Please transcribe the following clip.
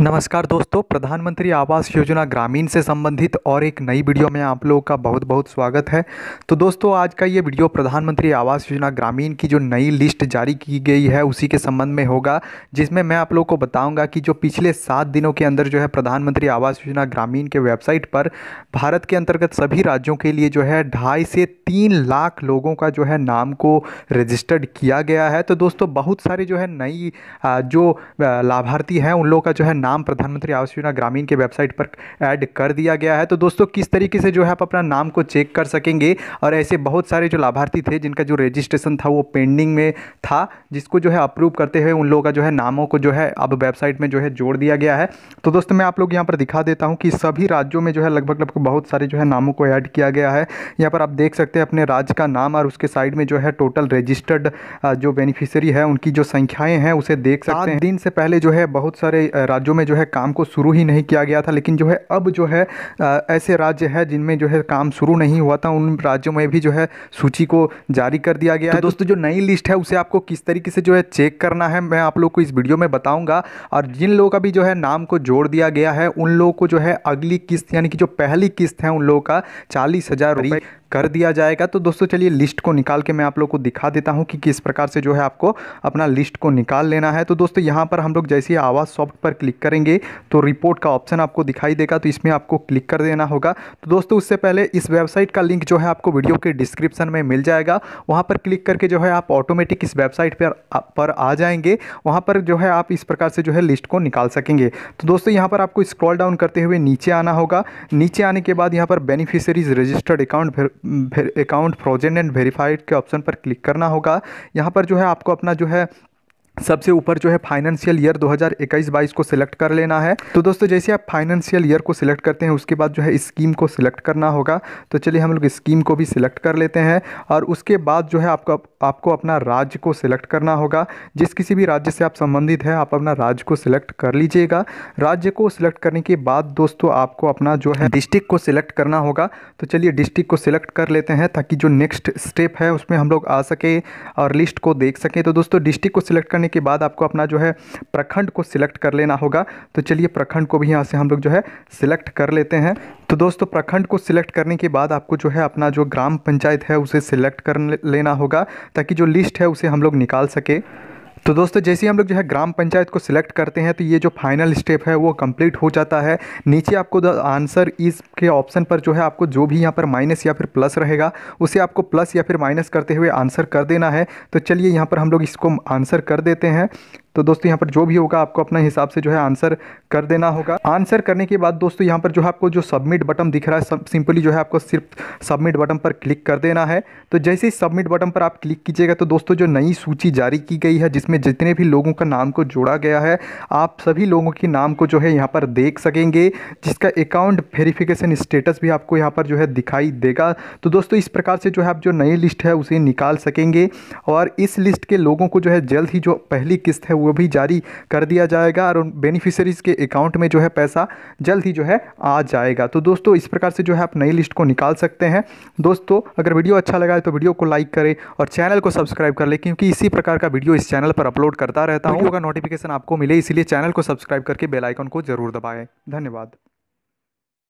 नमस्कार दोस्तों प्रधानमंत्री आवास योजना ग्रामीण से संबंधित और एक नई वीडियो में आप लोगों का बहुत बहुत स्वागत है तो दोस्तों आज का ये वीडियो प्रधानमंत्री आवास योजना ग्रामीण की जो नई लिस्ट जारी की गई है उसी के संबंध में होगा जिसमें मैं आप लोगों को बताऊंगा कि जो पिछले सात दिनों के अंदर जो है प्रधानमंत्री आवास योजना ग्रामीण के वेबसाइट पर भारत के अंतर्गत सभी राज्यों के लिए जो है ढाई से तीन लाख लोगों का जो है नाम को रजिस्टर्ड किया गया है तो दोस्तों बहुत सारे जो है नई जो लाभार्थी हैं उन लोगों का जो है नाम प्रधानमंत्री आवास योजना ग्रामीण के वेबसाइट पर ऐड कर दिया गया है तो दोस्तों किस तरीके से जो है आप अपना नाम को चेक कर सकेंगे और ऐसे बहुत सारे जो लाभार्थी थे जिनका जो रजिस्ट्रेशन था वो पेंडिंग में था जिसको जो है अप्रूव करते हुए उन लोगों का जो है नामों को जो है अब वेबसाइट में जो है जोड़ दिया गया है तो दोस्तों मैं आप लोग यहाँ पर दिखा देता हूँ कि सभी राज्यों में जो है लगभग लगभग बहुत सारे जो है नामों को ऐड किया गया है यहाँ पर आप देख सकते हैं अपने राज्य का नाम और उसके साइड में जो है टोटल रजिस्टर्ड जो बेनिफिशियरी है उनकी जो संख्याएं हैं उसे देख सकते हैं दिन से पहले जो है बहुत सारे राज्यों में जो है काम को शुरू ही नहीं किया गया था लेकिन जो है अब जो है ऐसे राज्य है जिनमें जो है काम शुरू नहीं हुआ था उन राज्यों में भी जो है सूची को जारी कर दिया गया तो है दोस्तों जो नई लिस्ट है उसे आपको किस तरीके से जो है चेक करना है मैं आप लोग को इस वीडियो में बताऊँगा और जिन लोगों का भी जो है नाम को जोड़ दिया गया है उन लोगों को जो है अगली किस्त यानी कि जो पहली किस्त है उन लोगों का चालीस हज़ार तो कर दिया जाएगा तो दोस्तों चलिए लिस्ट को निकाल के मैं आप लोग को दिखा देता हूँ कि किस प्रकार से जो है आपको अपना लिस्ट को निकाल लेना है तो दोस्तों यहाँ पर हम लोग जैसे ही आवाज़ सॉफ्ट पर क्लिक करेंगे तो रिपोर्ट का ऑप्शन आपको दिखाई देगा तो इसमें आपको क्लिक कर देना होगा तो दोस्तों उससे पहले इस वेबसाइट का लिंक जो है आपको वीडियो के डिस्क्रिप्शन में मिल जाएगा वहाँ पर क्लिक करके जो है आप ऑटोमेटिक इस वेबसाइट पर पर आ जाएंगे वहाँ पर जो है आप इस प्रकार से जो है लिस्ट को निकाल सकेंगे तो दोस्तों यहाँ पर आपको स्क्रॉल डाउन करते हुए नीचे आना होगा नीचे आने के बाद यहाँ पर beneficiaries registered account account frozen and verified के ऑप्शन पर क्लिक करना होगा यहाँ पर जो है आपको अपना जो है सबसे ऊपर जो है फाइनेंशियल ईयर 2021-22 को सिलेक्ट कर लेना है तो दोस्तों जैसे आप फाइनेंशियल ईयर को सिलेक्ट करते हैं उसके बाद जो है स्कीम को सिलेक्ट करना होगा तो चलिए हम लोग स्कीम को भी सिलेक्ट कर लेते हैं और उसके बाद जो है आपको आपको अपना राज्य को सिलेक्ट करना होगा जिस किसी भी राज्य से आप संबंधित हैं आप अपना राज्य को सिलेक्ट कर लीजिएगा राज्य को सिलेक्ट करने के बाद दोस्तों आपको अपना जो है डिस्ट्रिक्ट को सिलेक्ट करना होगा तो चलिए डिस्ट्रिक्ट को सिलेक्ट कर लेते हैं ताकि जो नेक्स्ट स्टेप है उसमें हम लोग आ सके और लिस्ट को देख सकें तो दोस्तों डिस्ट्रिक्ट को सिलेक्ट करने करने के बाद आपको अपना जो है प्रखंड को सिलेक्ट कर लेना होगा तो चलिए प्रखंड को भी यहाँ से हम लोग जो है सिलेक्ट कर लेते हैं तो दोस्तों प्रखंड को सिलेक्ट करने के बाद आपको जो है अपना जो ग्राम पंचायत है उसे सिलेक्ट कर लेना होगा ताकि जो लिस्ट है उसे हम लोग निकाल सके तो दोस्तों जैसे ही हम लोग जो है ग्राम पंचायत को सिलेक्ट करते हैं तो ये जो फाइनल स्टेप है वो कंप्लीट हो जाता है नीचे आपको आंसर इसके ऑप्शन पर जो है आपको जो भी यहाँ पर माइनस या फिर प्लस रहेगा उसे आपको प्लस या फिर माइनस करते हुए आंसर कर देना है तो चलिए यहाँ पर हम लोग इसको आंसर कर देते हैं तो दोस्तों यहाँ पर जो भी होगा आपको अपने हिसाब से जो है आंसर कर देना होगा आंसर करने के बाद दोस्तों यहाँ पर जो है आपको जो सबमिट बटन दिख रहा है सिंपली जो है आपको सिर्फ सबमिट बटन पर क्लिक कर देना है तो जैसे ही सबमिट बटन पर आप क्लिक कीजिएगा तो दोस्तों जो नई सूची जारी की गई है जिसमें जितने भी लोगों का नाम को जोड़ा गया है आप सभी लोगों के नाम को जो है यहाँ पर देख सकेंगे जिसका अकाउंट वेरिफिकेशन स्टेटस भी आपको यहाँ पर जो है दिखाई देगा तो दोस्तों इस प्रकार से जो है आप जो नई लिस्ट है उसे निकाल सकेंगे और इस लिस्ट के लोगों को जो है जल्द ही जो पहली किस्त है वो भी जारी कर दिया जाएगा और उन बेनिफिशरीज़ के अकाउंट में जो है पैसा जल्द ही जो है आ जाएगा तो दोस्तों इस प्रकार से जो है आप नई लिस्ट को निकाल सकते हैं दोस्तों अगर वीडियो अच्छा लगा तो वीडियो को लाइक करें और चैनल को सब्सक्राइब कर लें क्योंकि इसी प्रकार का वीडियो इस चैनल पर अपलोड करता रहता हूँ अगर नोटिफिकेशन आपको मिले इसलिए चैनल को सब्सक्राइब करके बेलाइकॉन को जरूर दबाएँ धन्यवाद